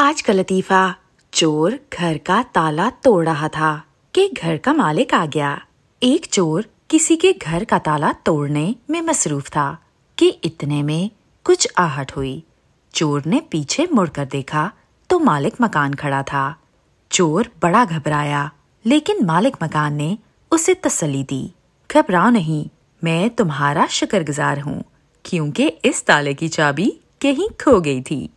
आज का लतीफ़ा चोर घर का ताला तोड़ रहा था कि घर का मालिक आ गया एक चोर किसी के घर का ताला तोड़ने में मसरूफ था कि इतने में कुछ आहट हुई चोर ने पीछे मुड़कर देखा तो मालिक मकान खड़ा था चोर बड़ा घबराया लेकिन मालिक मकान ने उसे तसली दी घबराओ नहीं मैं तुम्हारा शुक्रगुजार हूँ क्योंकि इस ताले की चाबी कहीं खो गई थी